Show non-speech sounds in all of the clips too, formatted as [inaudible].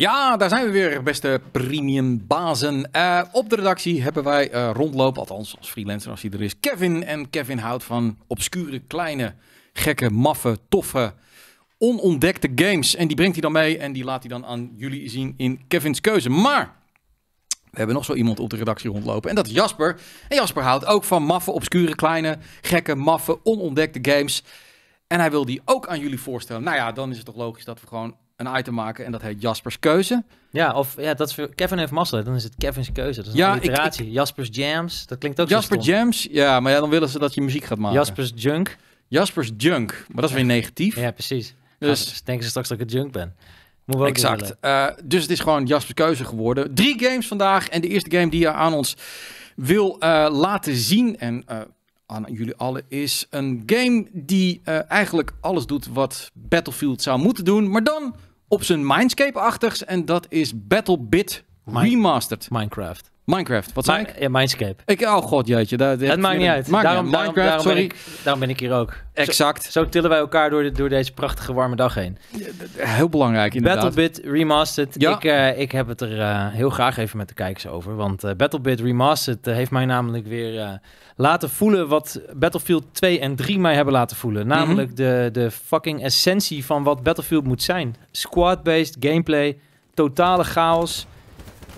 Ja, daar zijn we weer, beste premium bazen. Eh, op de redactie hebben wij eh, rondlopen, althans als freelancer als hij er is, Kevin. En Kevin houdt van obscure, kleine, gekke, maffe, toffe, onontdekte games. En die brengt hij dan mee en die laat hij dan aan jullie zien in Kevin's keuze. Maar we hebben nog zo iemand op de redactie rondlopen en dat is Jasper. En Jasper houdt ook van maffe, obscure, kleine, gekke, maffe, onontdekte games. En hij wil die ook aan jullie voorstellen. Nou ja, dan is het toch logisch dat we gewoon een item maken en dat heet Jaspers Keuze. Ja, of ja, dat is voor Kevin heeft mazzel, dan is het Kevin's Keuze. Dat is ja, een iteratie. Jaspers Jams, dat klinkt ook Jasper Jams, ja, maar ja, dan willen ze dat je muziek gaat maken. Jaspers Junk. Jaspers Junk, maar dat is weer negatief. Ja, precies. Dus-, dus, denken ze straks dat ik een junk ben. Moet exact. Eh, dus het is gewoon Jaspers Keuze geworden. Drie games vandaag en de eerste game die je aan ons wil eh, laten zien en eh, aan jullie allen is een game die eigenlijk alles doet wat Battlefield zou moeten doen, maar dan op zijn Mindscape-achtigs. En dat is BattleBit Remastered. Minecraft. Minecraft, wat zei ik? Ja, Mindscape. Ik, oh god, jeetje. Daar, het maakt niet uit. Maakt daarom, Minecraft, sorry. Ben ik, daarom ben ik hier ook. Exact. Zo, tillen wij elkaar door, door deze prachtige warme dag heen. heel belangrijk, inderdaad. BattleBit Remastered. Ja. Ik, eh, ik heb het er eh, heel graag even met de kijkers over. Want eh, BattleBit Remastered heeft mij namelijk weer laten voelen wat Battlefield 2 en 3 mij hebben laten voelen. Mhm. Namelijk de, de fucking essentie van wat Battlefield moet zijn. Squad-based gameplay, totale chaos.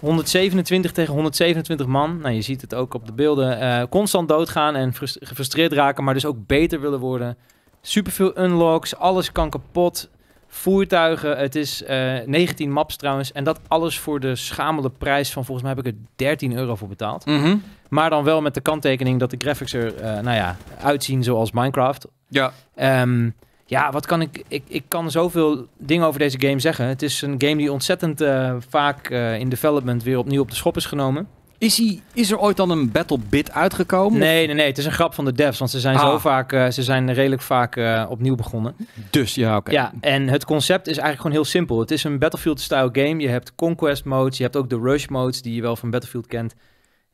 127 tegen 127 man. Nou, je ziet het ook op de beelden. Eh, constant doodgaan en gefrustreerd raken, maar dus ook beter willen worden. Superveel unlocks, alles kan kapot voertuigen. Het is 19 eh, maps trouwens. En dat alles voor de schamele prijs van volgens mij heb ik er 13 euro voor betaald. Mhm. Maar dan wel met de kanttekening dat de graphics er, uh, nou ja, uitzien zoals Minecraft. Ja. Ehm, ja, wat kan ik, ik... Ik kan zoveel dingen over deze game zeggen. Het is een game die ontzettend eh, vaak in development weer opnieuw op de schop is genomen. Is, hij, is er ooit dan een battle bit uitgekomen? Nee, nee, nee. Het is een grap van de devs, want ze zijn zo ah. vaak, eh, ze zijn redelijk vaak eh, opnieuw begonnen. Dus ja, oké. Ja, en het concept is eigenlijk gewoon heel simpel. Het is een Battlefield-style game. Je hebt conquest modes, je hebt ook de rush modes die je wel van Battlefield kent.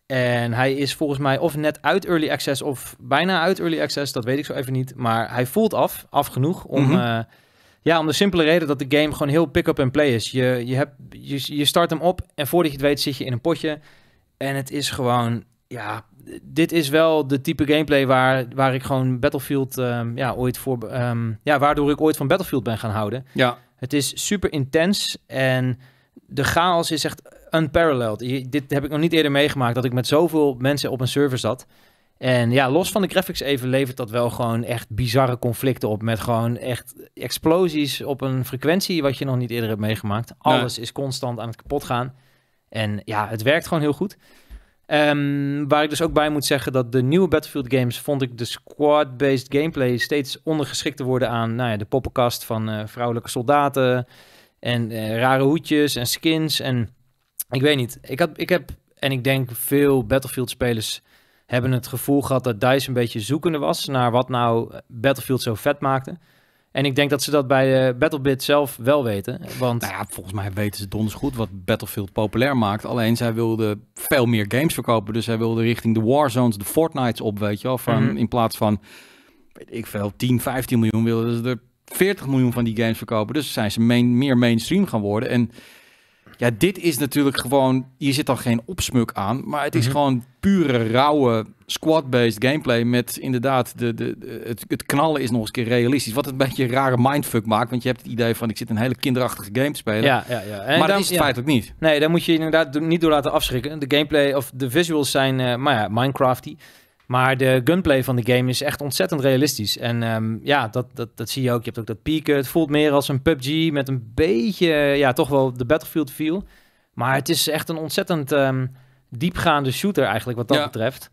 En hij is volgens mij of net uit early access of bijna uit early access, dat weet ik zo even niet. Maar hij voelt af, af genoeg om. Mhm. Eh, ja, om de simpele reden dat de game gewoon heel pick-up en play is. Je, je, hebt, je, je start hem op en voordat je het weet zit je in een potje. En het is gewoon, ja, dit is wel de type gameplay waar, waar ik gewoon Battlefield, ehm, ja, ooit voor, ehm, ja, waardoor ik ooit van Battlefield ben gaan houden. Ja. Het is super intens en de chaos is echt unparalleled. dit heb ik nog niet eerder meegemaakt, dat ik met zoveel mensen op een server zat. En ja, los van de graphics even levert dat wel gewoon echt bizarre conflicten op. Met gewoon echt explosies op een frequentie wat je nog niet eerder hebt meegemaakt. Alles is constant aan het kapot gaan. En ja, het werkt gewoon heel goed. Ehm, waar ik dus ook bij moet zeggen dat de nieuwe Battlefield games vond ik de squad-based gameplay steeds ondergeschikt te worden aan nou ja, de poppenkast van eh, vrouwelijke soldaten en eh, rare hoedjes en skins en ik weet niet. Ik, had, ik heb en ik denk veel Battlefield-spelers hebben het gevoel gehad dat DICE een beetje zoekende was naar wat nou Battlefield zo vet maakte. En ik denk dat ze dat bij eh, Battlebit zelf wel weten. Want... Nou ja, volgens mij weten ze donders goed wat Battlefield populair maakt. Alleen zij wilden veel meer games verkopen. Dus zij wilden richting de Warzones, de Fortnites op, weet je wel. Van, mhm. In plaats van, weet ik veel, 10, 15 miljoen wilden ze er 40 miljoen van die games verkopen. Dus zijn ze meer mainstream gaan worden. En ja, dit is natuurlijk gewoon, hier zit dan geen opsmuk aan, maar het is mhm. gewoon pure, rauwe squad-based gameplay met inderdaad, de, de, het, het knallen is nog eens keer realistisch. Wat het een beetje een rare mindfuck maakt, want je hebt het idee van ik zit een hele kinderachtige game te spelen. Ja, ja, ja. En maar dan, is het feitelijk niet. Nee, daar moet je inderdaad niet door laten afschrikken. De gameplay of de visuals zijn, uh, maar ja, Minecrafty. Maar de gunplay van de game is echt ontzettend realistisch. En ehm, ja, dat, dat, dat zie je ook. Je hebt ook dat pieken. Eh, het voelt meer als een PUBG met een beetje, eh, ja, toch wel de Battlefield feel. Maar het is echt een ontzettend ehm, diepgaande shooter eigenlijk wat dat betreft.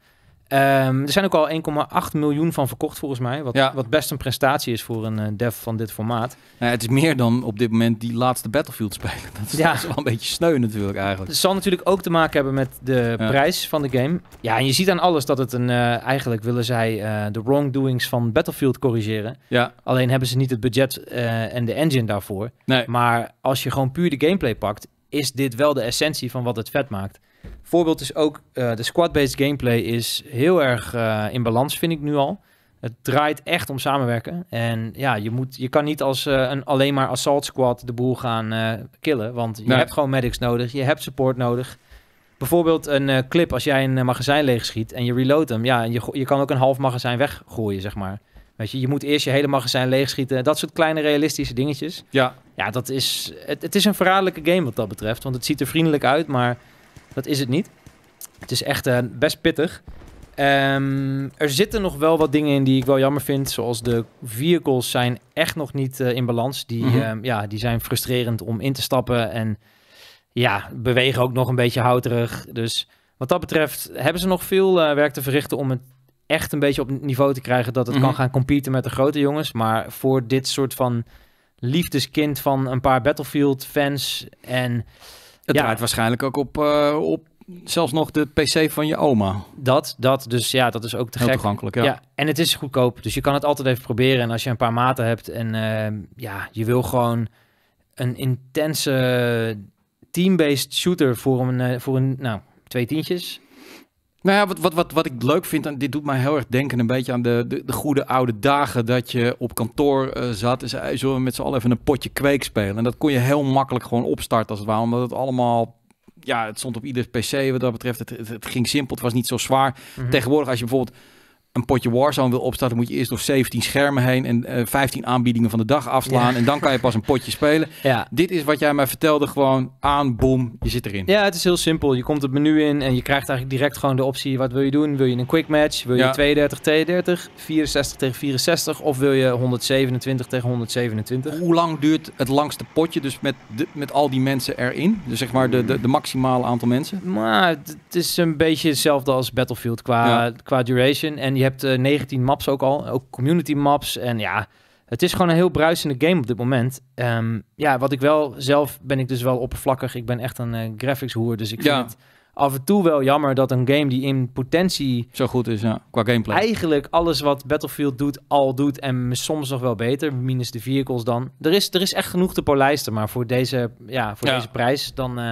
Ehm, er zijn ook al 1,8 miljoen van verkocht volgens mij. Wat, wat best een prestatie is voor een eh, dev van dit formaat. Nou, het is meer dan op dit moment die laatste Battlefield spelen. [laughs] Dat is, ja. wel een beetje sneu natuurlijk eigenlijk. Het zal natuurlijk ook te maken hebben met de prijs van de game. Ja, en je ziet aan alles dat het een... Eh, eigenlijk willen zij eh, de wrongdoings van Battlefield corrigeren. Ja. Alleen hebben ze niet het budget en de engine daarvoor. Nee. Maar als je gewoon puur de gameplay pakt... is dit wel de essentie van wat het vet maakt voorbeeld is ook eh, de squad-based gameplay is heel erg eh, in balans, vind ik nu al. Het draait echt om samenwerken. En ja, je, moet, je kan niet als eh, een alleen maar assault squad de boel gaan killen. Want je hebt gewoon medics nodig, je hebt support nodig. Bijvoorbeeld een clip als jij een magazijn leeg schiet en je reload hem. Ja, en je, je kan ook een half magazijn weggooien, zeg maar. Weet je, je moet eerst je hele magazijn leegschieten. Dat soort kleine realistische dingetjes. Ja. Ja, dat is... Het, het is een verraderlijke game wat dat betreft. Want het ziet er vriendelijk uit, maar dat is het niet. Het is echt eh, best pittig. Ehm, er zitten nog wel wat dingen in die ik wel jammer vind. Zoals de vehicles zijn echt nog niet eh, in balans. Die, mhm. ehm, ja, die zijn frustrerend om in te stappen. En ja, bewegen ook nog een beetje houterig. Dus wat dat betreft hebben ze nog veel eh, werk te verrichten om het echt een beetje op niveau te krijgen dat het mhm. kan gaan competen met de grote jongens. Maar voor dit soort van liefdeskind van een paar Battlefield fans en het draait waarschijnlijk ook op, eh, op zelfs nog de PC van je oma. Dat, dat. Dus ja, dat is ook te Heel gek. toegankelijk, ja. En het is goedkoop, dus je kan het altijd even proberen. En als je een paar maten hebt en ehm, ja, je wil gewoon een intense team-based shooter voor een, eh, voor een, nou, twee tientjes. Nou ja, wat, wat, wat, wat ik leuk vind, en dit doet mij heel erg denken een beetje aan de, de, de goede oude dagen dat je op kantoor eh, zat en zei, zullen we met z'n allen even een potje kweek spelen? En dat kon je heel makkelijk gewoon opstarten als het ware, omdat het allemaal ja, het stond op ieders PC wat dat betreft. Het, ging simpel, het was niet zo zwaar. Mhm. Tegenwoordig, als je bijvoorbeeld een potje Warzone wil opstarten, moet je eerst nog 17 schermen heen en 15 eh, aanbiedingen van de dag afslaan. En dan kan je pas een potje spelen. [laughs] Ja. Dit is wat jij mij vertelde, gewoon aan, boom, je zit erin. Ja, het is heel simpel. Je komt het menu in en je krijgt eigenlijk direct gewoon de optie, wat wil je doen? Wil je een quick match? Wil je ja. 32 32, 64 tegen 64 of wil je 127 tegen 127? Hoe lang duurt het langste potje, dus met, de, met al die mensen erin? Dus zeg maar de, de, de maximale aantal mensen? Maar het is een beetje hetzelfde als Battlefield qua, qua duration. En je je hebt 19 eh, maps ook al, ook community maps. En ja, het is gewoon een heel bruisende game op dit moment. Ehm, ja, wat ik wel zelf ben ik dus wel oppervlakkig. Ik ben echt een eh, graphics hoer, dus ik vind het af en toe wel jammer dat een game die in potentie zo goed is, ja, qua gameplay. Eigenlijk alles wat Battlefield doet al doet en soms nog wel beter, minus de vehicles dan. Er is, er is echt genoeg te polijsten, maar voor deze, ja, voor deze prijs dan. Eh,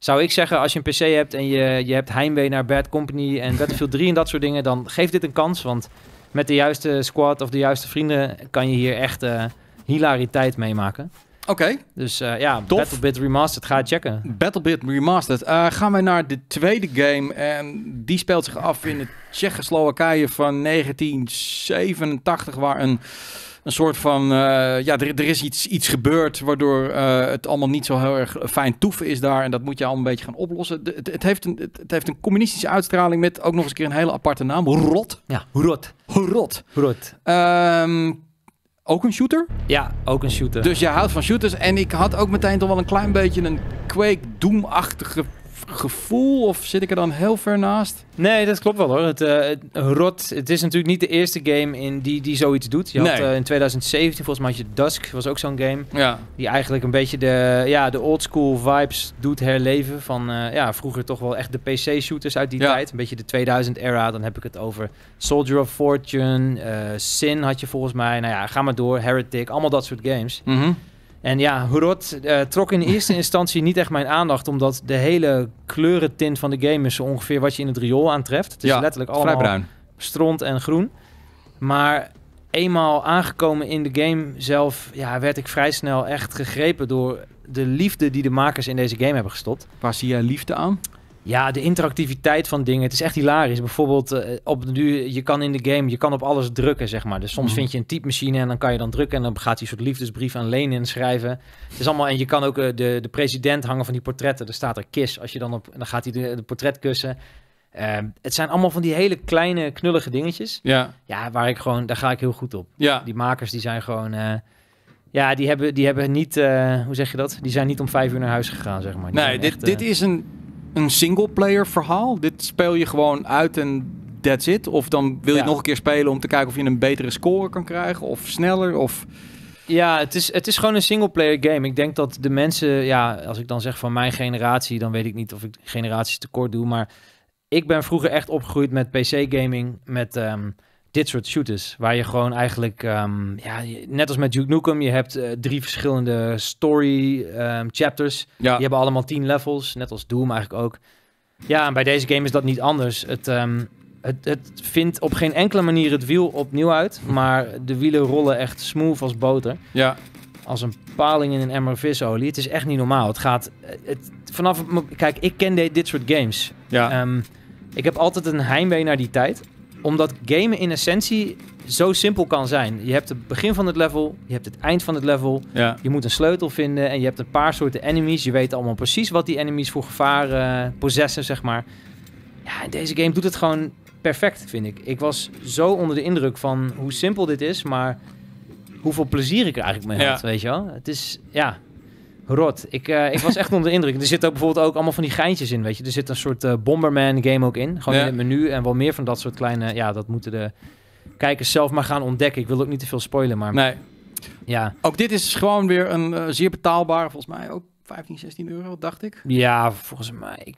zou ik zeggen, als je een PC hebt en je, je hebt heimwee naar Bad Company en Battlefield 3 en dat soort dingen, dan geef dit een kans. Want met de juiste squad of de juiste vrienden kan je hier echt eh, hilariteit meemaken. Oké. Dus eh, ja, Tof. Battlebit Remastered, ga checken. Battlebit Remastered. Eh, gaan wij naar de tweede game. En die speelt zich af in het Tsjechoslowakije van 1987, waar een een soort van, eh, ja, er, er is iets, iets gebeurd waardoor eh, het allemaal niet zo heel erg fijn toeven is daar. En dat moet je allemaal een beetje gaan oplossen. het, het, heeft een, het, heeft een communistische uitstraling met ook nog eens een keer een hele aparte naam. Rot. Ja, Rot. Rot. Rot. Ehm, ook een shooter? Ja, ook een shooter. Dus je houdt van shooters. En ik had ook meteen toch wel een klein beetje een Quake doom gevoel of zit ik er dan heel ver naast? Nee, dat klopt wel hoor. Eh, het, rot, het is natuurlijk niet de eerste game in die, die zoiets doet. Je had, eh, in 2017 volgens mij had je Dusk, was ook zo'n game. Ja. Die eigenlijk een beetje de, ja, de old school vibes doet herleven van eh, ja, vroeger toch wel echt de PC-shooters uit die tijd. Een beetje de 2000-era, dan heb ik het over Soldier of Fortune, Sin had je volgens mij. Nou ja, ga maar door, Heretic, allemaal dat soort games. Mhm. En ja, Hurot eh, trok in eerste instantie niet echt mijn aandacht, omdat de hele kleurentint van de game is zo ongeveer wat je in het riool aantreft. Het is letterlijk allemaal vrij bruin. stront en groen. Maar eenmaal aangekomen in de game zelf, ja, werd ik vrij snel echt gegrepen door de liefde die de makers in deze game hebben gestopt. Waar zie jij liefde aan? Ja, de interactiviteit van dingen. Het is echt hilarisch. Bijvoorbeeld, eh, op nu, je kan in de game, je kan op alles drukken, zeg maar. Dus soms mhm. vind je een typemachine en dan kan je dan drukken. En dan gaat hij een soort liefdesbrief aan Lenin schrijven. Het is allemaal, en je kan ook eh, de, de president hangen van die portretten. er staat er kiss. Als je dan op, dan gaat hij de, portret kussen. Ehm, het zijn allemaal van die hele kleine, knullige dingetjes. Ja. Ja, waar ik gewoon, daar ga ik heel goed op. Ja. Die makers, die zijn gewoon... Eh, ja, die hebben, die hebben niet, hoe zeg je dat? Die zijn niet om vijf uur naar huis gegaan, zeg maar. nee, dit, dit is een een singleplayer verhaal? Dit speel je gewoon uit en that's it? Of dan wil je het nog een keer spelen om te kijken of je een betere score kan krijgen? Of sneller? Of... Ja, het is, het is gewoon een singleplayer game. Ik denk dat de mensen, ja, als ik dan zeg van mijn generatie, dan weet ik niet of ik generaties tekort doe. Maar ik ben vroeger echt opgegroeid met PC-gaming, met... Ehm, dit soort shooters. Waar je gewoon eigenlijk, ehm, ja, net als met Duke Nukem, je hebt eh, drie verschillende story ehm, chapters. Ja. Die hebben allemaal tien levels, net als Doom eigenlijk ook. Ja, en bij deze game is dat niet anders. Het, ehm, het, het vindt op geen enkele manier het wiel opnieuw uit. Maar de wielen rollen echt smooth als boter. Ja. Als een paling in een emmer visolie. Het is echt niet normaal. Het gaat. Het, vanaf. Kijk, ik ken de, dit soort games. Ja. ik heb altijd een heimwee naar die tijd omdat gamen in essentie zo simpel kan zijn. Je hebt het begin van het level, je hebt het eind van het level. Je moet een sleutel vinden en je hebt een paar soorten enemies. Je weet allemaal precies wat die enemies voor gevaar uh, possessen, zeg maar. Ja, deze game doet het gewoon perfect, vind ik. Ik was zo onder de indruk van hoe simpel dit is, maar hoeveel plezier ik er eigenlijk mee had, weet je wel. Het is, ja, rot. Ik, eh, ik was echt onder de indruk. Er zitten ook bijvoorbeeld ook allemaal van die geintjes in, weet je. Er zit een soort eh, Bomberman game ook in. Gewoon in het menu en wel meer van dat soort kleine... Ja, dat moeten de kijkers zelf maar gaan ontdekken. Ik wil ook niet te veel spoilen, maar... Nee. Ja. Ook dit is gewoon weer een eh, zeer betaalbare, volgens mij ook 15, 16 euro, dacht ik. Ja, volgens mij. Ik...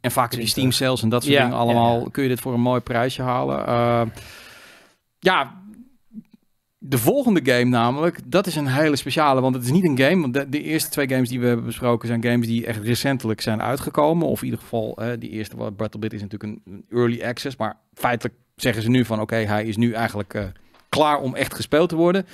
En vaak die Steam sales en dat soort ja, dingen allemaal. kun je dit voor een mooi prijsje halen. ja, de volgende game namelijk, dat is een hele speciale, want het is niet een game. Want de, eerste twee games die we hebben besproken zijn games die echt recentelijk zijn uitgekomen. Of in ieder geval, die eerste, Battlebit is natuurlijk een early access. Maar feitelijk zeggen ze nu van oké, hij is nu eigenlijk eh, klaar om echt gespeeld te worden.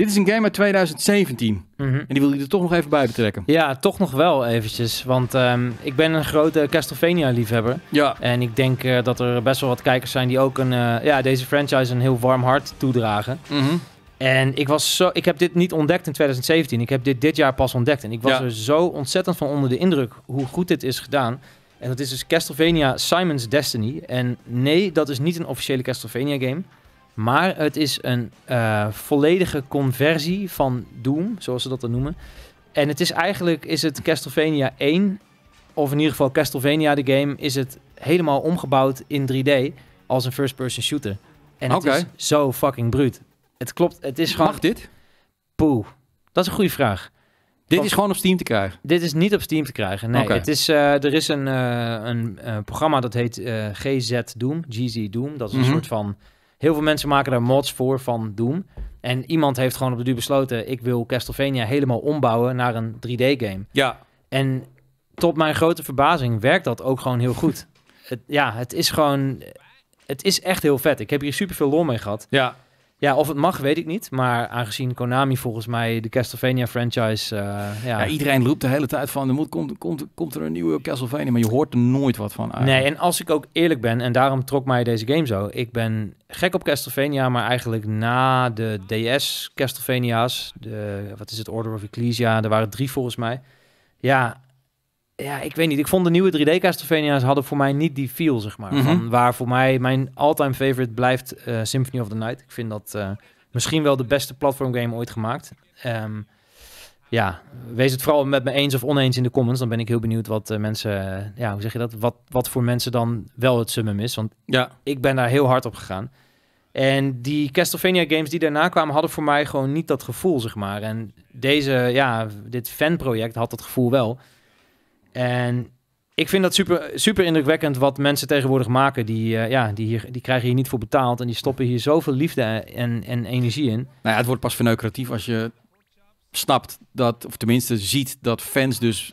Dit is een game uit 2017. Mhm. En die wil je er toch nog even bij betrekken. Ja, toch nog wel eventjes. Want ehm, ik ben een grote Castlevania-liefhebber. Ja. En ik denk eh, dat er best wel wat kijkers zijn die ook een, eh, ja, deze franchise een heel warm hart toedragen. Mm -hmm. En ik, was zo, ik heb dit niet ontdekt in 2017. Ik heb dit dit jaar pas ontdekt. En ik was er zo ontzettend van onder de indruk hoe goed dit is gedaan. En dat is dus Castlevania Simon's Destiny. En nee, dat is niet een officiële Castlevania game. Maar het is een eh, volledige conversie van Doom, zoals ze dat dan noemen. En het is eigenlijk, is het Castlevania 1, of in ieder geval Castlevania de game, is het helemaal omgebouwd in 3D als een first-person shooter. En het is zo fucking bruut. Het klopt, het is gewoon... Mag dit? Poeh, dat is een goede vraag. Dit is gewoon op Steam te krijgen? Dit is niet op Steam te krijgen, nee. Het is, uh, er is een, eh, een programma dat heet GZ Doom, GZ Doom. Dat is een mhm. soort van Heel veel mensen maken daar mods voor van Doom. En iemand heeft gewoon op de duur besloten... ik wil Castlevania helemaal ombouwen naar een 3D-game. Ja. En tot mijn grote verbazing werkt dat ook gewoon heel goed. [laughs] Het, ja, het is gewoon... Het is echt heel vet. Ik heb hier super veel lol mee gehad. Ja. Ja, of het mag, weet ik niet. Maar aangezien Konami volgens mij de Castlevania franchise. Eh, ja. ja. iedereen roept de hele tijd van er moet, komt, komt, komt er een nieuwe Castlevania. Maar je hoort er nooit wat van. Nee, en als ik ook eerlijk ben, en daarom trok mij deze game zo. Ik ben gek op Castlevania, maar eigenlijk na de DS Castlevania's, de, wat is het, Order of Ecclesia, er waren drie volgens mij. Ja, ja, ik weet niet. Ik vond de nieuwe 3D Castlevania's hadden voor mij niet die feel, zeg maar. Mhm. van waar voor mij mijn all-time favorite blijft uh, Symphony of the Night. Ik vind dat eh, misschien wel de beste platform game ooit gemaakt. Ehm, ja, wees het vooral met me eens of oneens in de comments. Dan ben ik heel benieuwd wat eh, mensen, ja, hoe zeg je dat? Wat, wat voor mensen dan wel het summum is. Want ja. ik ben daar heel hard op gegaan. En die Castlevania games die daarna kwamen, hadden voor mij gewoon niet dat gevoel, zeg maar. En deze, ja, dit fanproject had dat gevoel wel. En ik vind dat super, super indrukwekkend wat mensen tegenwoordig maken. Die, eh, ja, die, hier, die krijgen hier niet voor betaald en die stoppen hier zoveel liefde en, en energie in. Nou ja, het wordt pas verneukeratief als je snapt dat, of tenminste ziet dat fans dus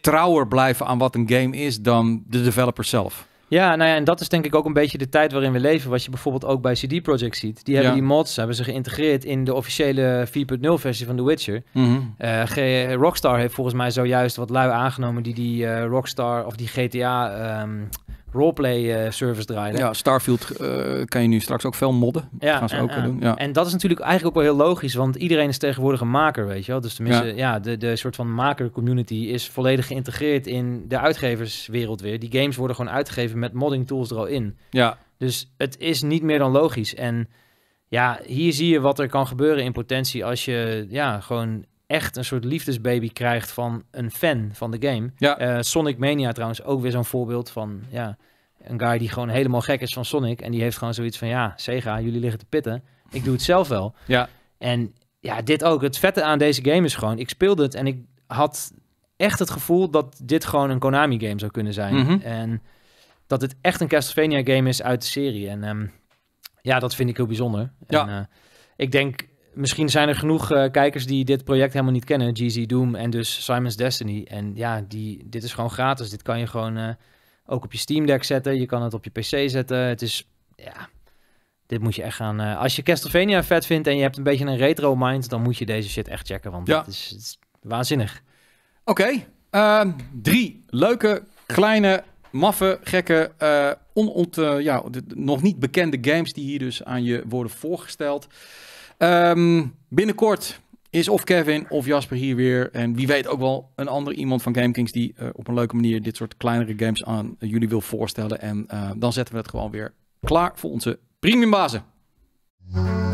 trouwer blijven aan wat een game is dan de developer zelf. Ja, nou ja, en dat is denk ik ook een beetje de tijd waarin we leven. Wat je bijvoorbeeld ook bij CD Projekt ziet. Die hebben die mods hebben ze geïntegreerd in de officiële 4.0 versie van The Witcher. Mhm. Eh, Rockstar heeft volgens mij zojuist wat lui aangenomen die die eh, Rockstar of die GTA um, ehm, roleplay eh, service draaien. Ja, Starfield eh, kan je nu straks ook veel modden. Ja, gaan ze en, ook doen. Ja. En dat is natuurlijk eigenlijk ook wel heel logisch, want iedereen is tegenwoordig een maker, weet je wel. Dus tenminste, ja, ja de, de soort van maker-community is volledig geïntegreerd in de uitgeverswereld weer. Die games worden gewoon uitgegeven met modding tools er al in. Ja. Dus het is niet meer dan logisch. En ja, hier zie je wat er kan gebeuren in potentie als je ja, gewoon echt een soort liefdesbaby krijgt van een fan van de game. Ja. Eh, Sonic Mania trouwens ook weer zo'n voorbeeld van ja, een guy die gewoon helemaal gek is van Sonic. En die heeft gewoon zoiets van ja, Sega, jullie liggen te pitten. Ik doe het zelf wel. Ja. En ja, dit ook. Het vette aan deze game is gewoon, ik speelde het en ik had echt het gevoel dat dit gewoon een Konami game zou kunnen zijn. Mhm. En dat het echt een Castlevania game is uit de serie. En ehm, ja, dat vind ik heel bijzonder. Ja. En, eh, ik denk misschien zijn er genoeg eh, kijkers die dit project helemaal niet kennen. GZ Doom en dus Simon's Destiny. En ja, die, dit is gewoon gratis. Dit kan je gewoon eh, ook op je Steam Deck zetten. Je kan het op je PC zetten. Het is, ja, dit moet je echt gaan... Eh, als je Castlevania vet vindt en je hebt een beetje een retro mind... dan moet je deze shit echt checken, want ja. dat is, het is waanzinnig. Oké, ehm, drie leuke, kleine, maffe, gekke... on, ja, nog niet bekende games die hier dus aan je worden voorgesteld... Um, binnenkort is of Kevin of Jasper hier weer. En wie weet ook wel een ander iemand van GameKings die eh, op een leuke manier dit soort kleinere games aan jullie wil voorstellen. En eh, dan zetten we het gewoon weer klaar voor onze premiumbazen.